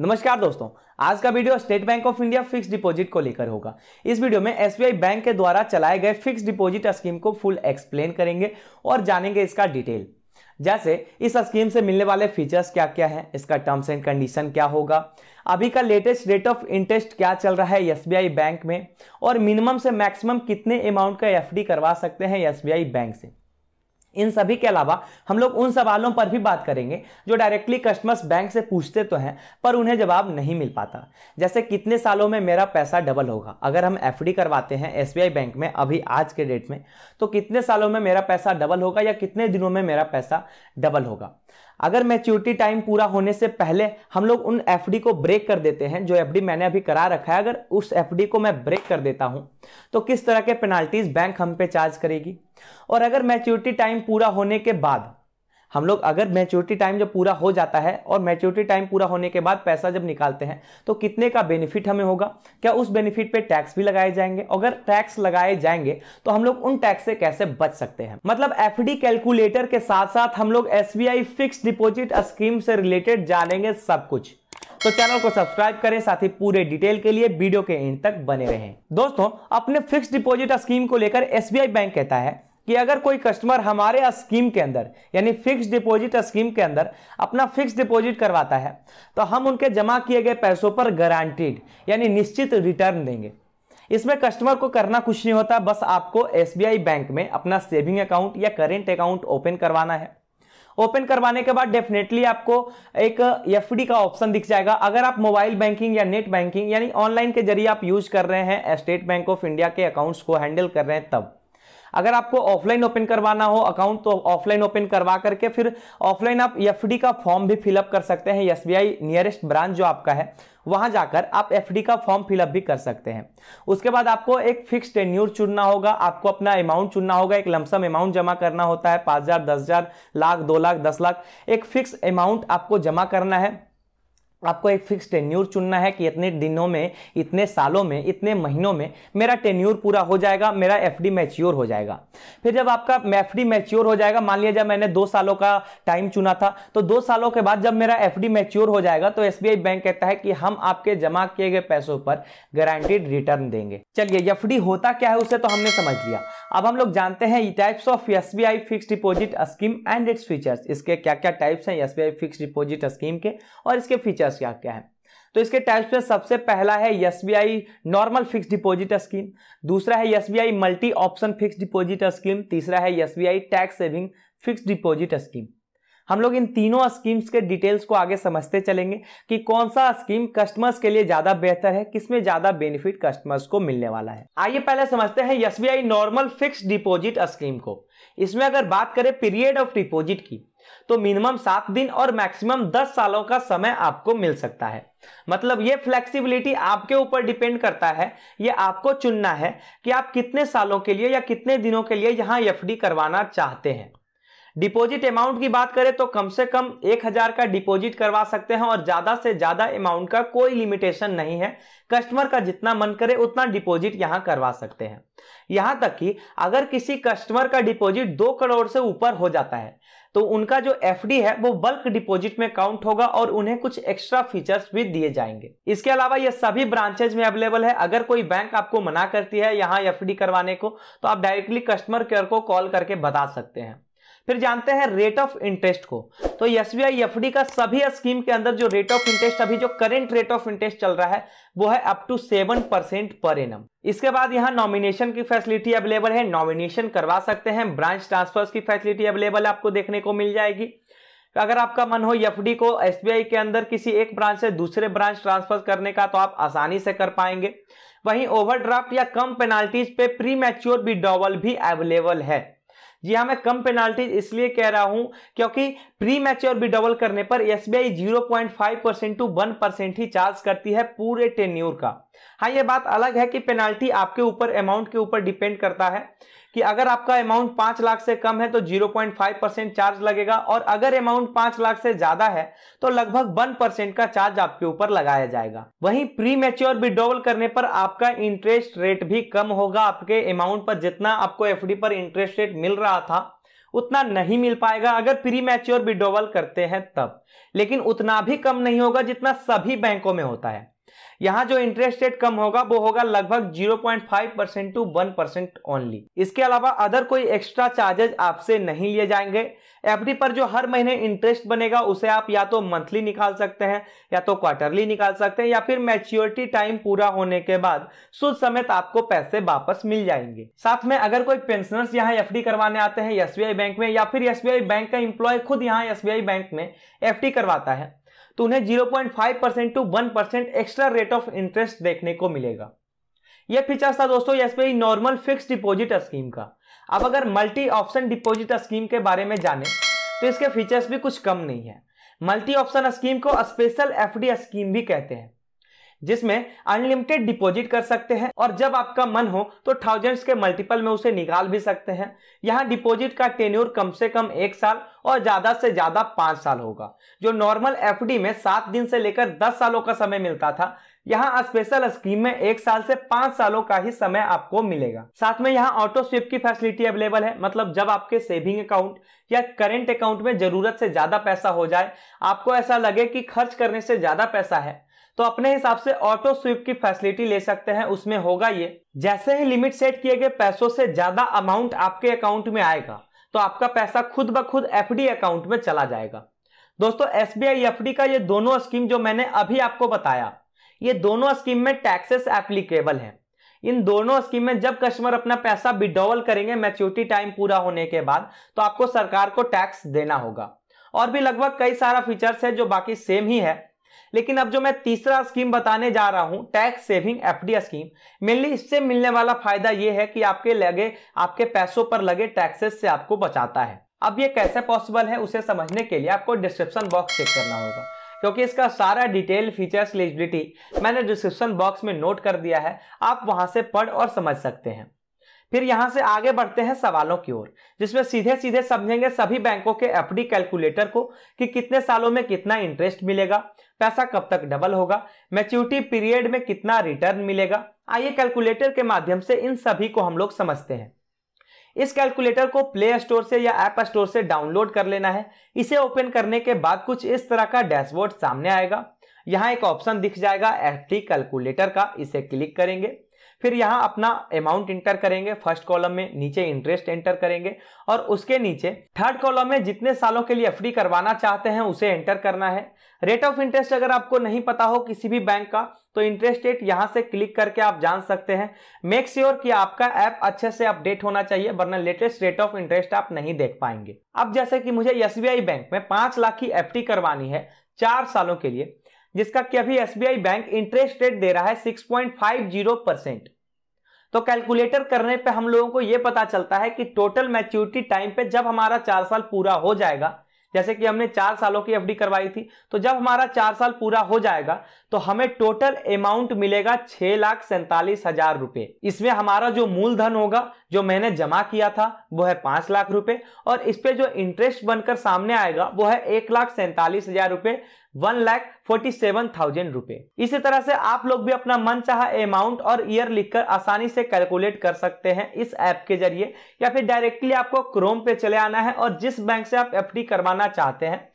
नमस्कार दोस्तों आज का video State Bank of India fix deposit को लेकर होगा इस वीडियो में एसबीआई बैंक के द्वारा चलाए गए फिक्स डिपॉजिट स्कीम को फुल एक्सप्लेन करेंगे और जानेंगे इसका डिटेल जैसे इस स्कीम से मिलने वाले फीचर्स क्या क्या हैं इसका टर्म्स एंड कंडीशन क्या होगा अभी का लेटेस्ट रेट ऑफ इंटरेस्ट क्या चल रहा है एस बैंक में और मिनिमम से मैक्सिमम कितने अमाउंट का एफ करवा सकते हैं एस बैंक से इन सभी के अलावा हम लोग उन सवालों पर भी बात करेंगे जो डायरेक्टली कस्टमर्स बैंक से पूछते तो हैं पर उन्हें जवाब नहीं मिल पाता जैसे कितने सालों में मेरा पैसा डबल होगा अगर हम एफ करवाते हैं एस बैंक में अभी आज के डेट में तो कितने सालों में मेरा पैसा डबल होगा या कितने दिनों में मेरा पैसा डबल होगा अगर मैच्योरिटी टाइम पूरा होने से पहले हम लोग उन एफ को ब्रेक कर देते हैं जो एफ मैंने अभी करा रखा है अगर उस एफ को मैं ब्रेक कर देता हूं तो किस तरह के पेनाल्टीज बैंक हम पे चार्ज करेगी और अगर मैच्योरिटी टाइम पूरा होने के बाद हम लोग अगर मैच्योरिटी टाइम जब पूरा हो जाता है और मैच्योरिटी टाइम पूरा होने के बाद पैसा जब निकालते हैं तो कितने का बेनिफिट हमें होगा क्या उस बेनिफिट पे टैक्स भी लगाए जाएंगे अगर टैक्स लगाए जाएंगे तो हम लोग उन टैक्स से कैसे बच सकते हैं मतलब एफ कैलकुलेटर के साथ साथ हम लोग एस फिक्स डिपोजिट स्कीम से रिलेटेड जानेंगे सब कुछ तो चैनल को सब्सक्राइब करें साथ ही पूरे डिटेल के लिए वीडियो के एंड तक बने रहें दोस्तों अपने फिक्स डिपॉजिट स्कीम को लेकर एसबीआई बैंक कहता है कि अगर कोई कस्टमर हमारे स्कीम के अंदर यानी फिक्स डिपॉजिट स्कीम के अंदर अपना फिक्स डिपॉजिट करवाता है तो हम उनके जमा किए गए पैसों पर गारंटीड यानी निश्चित रिटर्न देंगे इसमें कस्टमर को करना कुछ नहीं होता बस आपको एस बैंक में अपना सेविंग अकाउंट या करेंट अकाउंट ओपन करवाना है ओपन करवाने के बाद डेफिनेटली आपको एक एफ का ऑप्शन दिख जाएगा अगर आप मोबाइल बैंकिंग या नेट बैंकिंग यानी ऑनलाइन के जरिए आप यूज कर रहे हैं स्टेट बैंक ऑफ इंडिया के अकाउंट्स को हैंडल कर रहे हैं तब अगर आपको ऑफलाइन ओपन करवाना हो अकाउंट तो ऑफलाइन ओपन करवा करके फिर ऑफलाइन आप एफ का फॉर्म भी फिलअप कर सकते हैं एस नियरेस्ट ब्रांच जो आपका है वहां जाकर आप एफ का फॉर्म फिलअप भी कर सकते हैं उसके बाद आपको एक फिक्स टेन्यूर चुनना होगा आपको अपना अमाउंट चुनना होगा एक लमसम अमाउंट जमा करना होता है पाँच हज़ार दस हज़ार लाख दो लाख दस लाख एक फिक्स अमाउंट आपको जमा करना है आपको एक फिक्स टेन्यूर चुनना है कि इतने दिनों में इतने सालों में इतने महीनों में मेरा टेन्यूर पूरा हो जाएगा मेरा एफ डी मैच्योर हो जाएगा फिर जब आपका एफ डी मैच्योर हो जाएगा मान लिया जब मैंने दो सालों का टाइम चुना था तो दो सालों के बाद जब मेरा एफ डी मैच्योर हो जाएगा तो एस बी आई बैंक कहता है कि हम आपके जमा किए गए पैसों पर गारंटेड रिटर्न देंगे चलिए एफ डी होता क्या है उसे तो हमने समझ लिया अब हम लोग जानते हैं types of S B I fix deposit scheme and its features इसके क्या क्या टाइप्स हैं S B I fix deposit scheme के और इसके फीचर्स फीचर्स क्या क्या है तो इसके टाइप्स में सबसे पहला है एस नॉर्मल फिक्स डिपॉजिट स्कीम दूसरा है एस multi option fix deposit scheme तीसरा है एस tax saving fix deposit scheme हम लोग इन तीनों स्कीम्स के डिटेल्स को आगे समझते चलेंगे कि कौन सा स्कीम कस्टमर्स के लिए ज्यादा बेहतर है किसमें ज्यादा बेनिफिट कस्टमर्स को मिलने वाला है आइए पहले समझते हैं एस नॉर्मल फिक्स डिपोजिट स्कीम को इसमें अगर बात करें पीरियड ऑफ डिपोजिट की तो मिनिमम सात दिन और मैक्सिमम दस सालों का समय आपको मिल सकता है मतलब ये फ्लेक्सिबिलिटी आपके ऊपर डिपेंड करता है ये आपको चुनना है कि आप कितने सालों के लिए या कितने दिनों के लिए यहाँ एफ करवाना चाहते हैं डिपॉजिट अमाउंट की बात करें तो कम से कम एक हजार का डिपॉजिट करवा सकते हैं और ज्यादा से ज्यादा अमाउंट का कोई लिमिटेशन नहीं है कस्टमर का जितना मन करे उतना डिपॉजिट यहाँ करवा सकते हैं यहाँ तक कि अगर किसी कस्टमर का डिपॉजिट दो करोड़ से ऊपर हो जाता है तो उनका जो एफ है वो बल्क डिपॉजिट में काउंट होगा और उन्हें कुछ एक्स्ट्रा फीचर्स भी दिए जाएंगे इसके अलावा यह सभी ब्रांचेज में अवेलेबल है अगर कोई बैंक आपको मना करती है यहाँ एफ करवाने को तो आप डायरेक्टली कस्टमर केयर को कॉल करके बता सकते हैं फिर जानते हैं रेट ऑफ इंटरेस्ट को तो एस बी का सभी स्कीम के अंदर जो रेट ऑफ इंटरेस्ट अभी जो करेंट रेट ऑफ इंटरेस्ट चल रहा है वो है अप टू सेवन परसेंट पर एनम इसके बाद यहाँ नॉमिनेशन की फैसिलिटी अवेलेबल है नॉमिनेशन करवा सकते हैं ब्रांच ट्रांसफर की फैसिलिटी अवेलेबल आपको देखने को मिल जाएगी अगर आपका मन हो एफ को एस के अंदर किसी एक ब्रांच से दूसरे ब्रांच ट्रांसफर करने का तो आप आसानी से कर पाएंगे वहीं ओवरड्राफ्ट या कम पेनाल्टीज पे प्री मैच्योर विड्रॉवल भी अवेलेबल है जी हाँ मैं कम पेनाल्टी इसलिए कह रहा हूं क्योंकि प्री मैच्योर भी डबल करने पर S B I zero point five percent to one percent ही चार्ज करती है पूरे टेन्यूर का हाँ ये बात अलग है कि पेनाल्टी आपके ऊपर अमाउंट के ऊपर डिपेंड करता है कि अगर आपका अमाउंट पांच लाख से कम है तो zero point five percent charge लगेगा और अगर अमाउंट पांच लाख से ज्यादा है तो लगभग वन परसेंट का चार्ज आपके ऊपर लगाया जाएगा वहीं प्री मेच्योर विड्रोवल करने पर आपका इंटरेस्ट रेट भी कम होगा आपके अमाउंट पर जितना आपको एफ पर इंटरेस्ट रेट मिल रहा था उतना नहीं मिल पाएगा अगर प्री मैच्योर विड्रोवल करते हैं तब लेकिन उतना भी कम नहीं होगा जितना सभी बैंकों में होता है यहाँ जो इंटरेस्ट रेट कम होगा वो होगा लगभग 0.5 परसेंट टू 1 परसेंट ओनली इसके अलावा अदर कोई एक्स्ट्रा चार्जेज आपसे नहीं लिए जाएंगे एफडी पर जो हर महीने इंटरेस्ट बनेगा उसे आप या तो मंथली निकाल सकते हैं या तो क्वार्टरली निकाल सकते हैं या फिर मैच्योरिटी टाइम पूरा होने के बाद सुद समेत आपको पैसे वापस मिल जाएंगे साथ में अगर कोई पेंशनर्स यहाँ एफ करवाने आते हैं एस बैंक में या फिर एस बैंक का इंप्लॉय खुद यहाँ एस बैंक में एफ करवाता है तो उन्हें 0.5 percent to 1 percent extra rate of interest देखने को मिलेगा यह फीचर्स था दोस्तों एस पे नॉर्मल फिक्स डिपॉजिट स्कीम का अब अगर मल्टी ऑप्शन डिपॉजिट स्कीम के बारे में जाने तो इसके फीचर्स भी कुछ कम नहीं है मल्टी ऑप्शन स्कीम को स्पेशल एफ स्कीम भी कहते हैं जिसमें अनलिमिटेड डिपॉजिट कर सकते हैं और जब आपका मन हो तो थाउजेंड्स के मल्टीपल में उसे निकाल भी सकते हैं यहाँ डिपॉजिट का टेन्योर कम से कम एक साल और ज्यादा से ज्यादा पांच साल होगा जो नॉर्मल एफ में सात दिन से लेकर दस सालों का समय मिलता था यहाँ स्पेशल स्कीम में एक साल से पांच सालों का ही समय आपको मिलेगा साथ में यहाँ ऑटो स्विप की फैसिलिटी अवेलेबल है मतलब जब आपके सेविंग अकाउंट या करेंट अकाउंट में जरूरत से ज्यादा पैसा हो जाए आपको ऐसा लगे कि खर्च करने से ज्यादा पैसा है तो अपने हिसाब से ऑटो स्विप की फैसिलिटी ले सकते हैं उसमें होगा ये जैसे ही लिमिट सेट किए गए पैसों से ज्यादा अमाउंट आपके अकाउंट में आएगा तो आपका पैसा खुद ब खुद एफ अकाउंट में चला जाएगा दोस्तों एस बी का ये दोनों स्कीम जो मैंने अभी आपको बताया ये दोनों स्कीम में टैक्सेस एप्लीकेबल है इन दोनों स्कीम में जब कस्टमर अपना पैसा विड्रॉवल करेंगे मैच्योरिटी टाइम पूरा होने के बाद तो आपको सरकार को टैक्स देना होगा और भी लगभग कई सारा फीचर्स है जो बाकी सेम ही है लेकिन अब जो मैं तीसरा स्कीम बताने जा रहा हूं tax saving FD scheme mainly इससे मिलने वाला फायदा यह है कि आपके लगे आपके पैसों पर लगे टैक्सेस से आपको बचाता है अब ये कैसे पॉसिबल है उसे समझने के लिए आपको डिस्क्रिप्शन बॉक्स चेक करना होगा क्योंकि इसका सारा डिटेल फीचर्स एलिजिबिलिटी मैंने डिस्क्रिप्शन बॉक्स में नोट कर दिया है आप वहां से पढ़ और समझ सकते हैं फिर यहां से आगे बढ़ते हैं सवालों की ओर जिसमें सीधे सीधे समझेंगे सभी बैंकों के एफडी कैलकुलेटर को कि कितने सालों में कितना इंटरेस्ट मिलेगा पैसा कब तक डबल होगा मैच्योरिटी पीरियड में कितना रिटर्न मिलेगा आइए कैलकुलेटर के माध्यम से इन सभी को हम लोग समझते हैं इस कैलकुलेटर को प्ले स्टोर से या ऐप स्टोर से डाउनलोड कर लेना है इसे ओपन करने के बाद कुछ इस तरह का डैशबोर्ड सामने आएगा यहाँ एक ऑप्शन दिख जाएगा एफ कैलकुलेटर का इसे क्लिक करेंगे फिर यहाँ अपना अमाउंट इंटर करेंगे फर्स्ट कॉलम में नीचे इंटरेस्ट एंटर करेंगे और उसके नीचे थर्ड कॉलम में जितने सालों के लिए एफ करवाना चाहते हैं उसे एंटर करना है रेट ऑफ इंटरेस्ट अगर आपको नहीं पता हो किसी भी बैंक का तो इंटरेस्ट रेट यहां से क्लिक करके आप जान सकते हैं मेक श्योर sure कि आपका ऐप अच्छे से अपडेट होना चाहिए वरना लेटेस्ट रेट ऑफ इंटरेस्ट आप नहीं देख पाएंगे अब जैसे कि मुझे एस बैंक में पांच लाख की एफ करवानी है चार सालों के लिए जिसका कि अभी एसबीआई बैंक इंटरेस्ट रेट दे रहा है 6.50 परसेंट तो कैलकुलेटर करने पे हम लोगों को यह पता चलता है कि टोटल मैच्योरिटी टाइम पे जब हमारा चार साल पूरा हो जाएगा जैसे कि हमने चार सालों की एफडी करवाई थी तो जब हमारा चार साल पूरा हो जाएगा तो हमें टोटल अमाउंट मिलेगा छह लाख सैंतालीस हजार रुपए इसमें हमारा जो मूलधन होगा जो मैंने जमा किया था वो है पांच लाख रुपए और इस पे जो इंटरेस्ट बनकर सामने आएगा वो है एक लाख सैंतालीस हजार रुपए one lakh forty seven thousand रुपए इसी तरह से आप लोग भी अपना मन चाह अमाउंट और ईयर लिखकर आसानी से कैलकुलेट कर सकते हैं इस ऐप के जरिए या फिर डायरेक्टली आपको क्रोम पे चले आना है और जिस बैंक से आप एफ करवाना चाहते हैं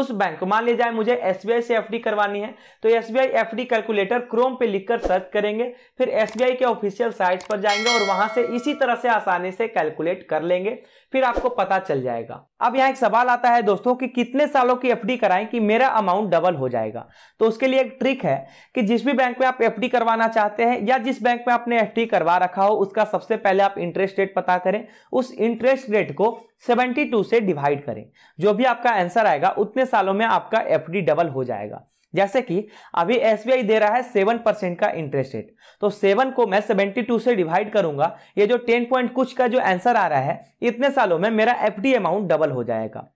उस बैंक को मान लिया जाए मुझे एस से एफ करवानी है तो एस बी कैलकुलेटर क्रोम पे लिखकर सर्च करेंगे फिर एस के ऑफिशियल साइट पर जाएंगे और वहां से इसी तरह से आसानी से कैलकुलेट कर लेंगे फिर आपको पता चल जाएगा अब यहाँ एक सवाल आता है दोस्तों कि कितने सालों की एफडी कराएं कि मेरा अमाउंट डबल हो जाएगा तो उसके लिए एक ट्रिक है कि जिस भी बैंक में आप एफडी करवाना चाहते हैं या जिस बैंक में आपने एफडी करवा रखा हो उसका सबसे पहले आप इंटरेस्ट रेट पता करें उस इंटरेस्ट रेट को 72 से डिवाइड करें जो भी आपका आंसर आएगा उतने सालों में आपका एफडी डबल हो जाएगा जैसे कि अभी एस दे रहा है सेवन परसेंट का इंटरेस्ट रेट तो सेवन को मैं सेवेंटी टू से डिवाइड करूंगा ये जो टेन पॉइंट कुछ का जो आंसर आ रहा है इतने सालों में मेरा एफ अमाउंट डबल हो जाएगा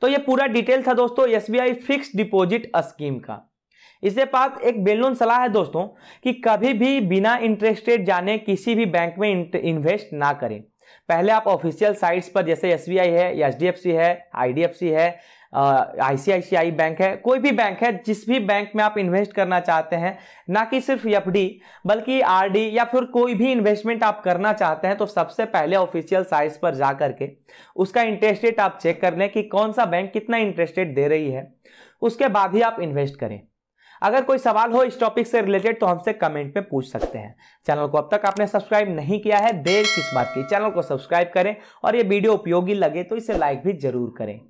तो ये पूरा डिटेल था दोस्तों एस फिक्स डिपोजिट स्कीम का इसके पास एक बेलून सलाह है दोस्तों कि कभी भी बिना इंटरेस्ट रेट जाने किसी भी बैंक में इन्वेस्ट ना करें पहले आप ऑफिशियल साइट्स पर जैसे एस है एच है आई है आई बैंक है कोई भी बैंक है जिस भी बैंक में आप इन्वेस्ट करना चाहते हैं ना कि सिर्फ एफ बल्कि आर या फिर कोई भी इन्वेस्टमेंट आप करना चाहते हैं तो सबसे पहले ऑफिशियल साइट पर जा करके उसका इंटरेस्ट रेट आप चेक कर लें कि कौन सा बैंक कितना इंटरेस्ट रेट दे रही है उसके बाद ही आप इन्वेस्ट करें अगर कोई सवाल हो इस टॉपिक से रिलेटेड तो हमसे कमेंट में पूछ सकते हैं चैनल को अब तक आपने सब्सक्राइब नहीं किया है देर किस बात की चैनल को सब्सक्राइब करें और ये वीडियो उपयोगी लगे तो इसे लाइक भी जरूर करें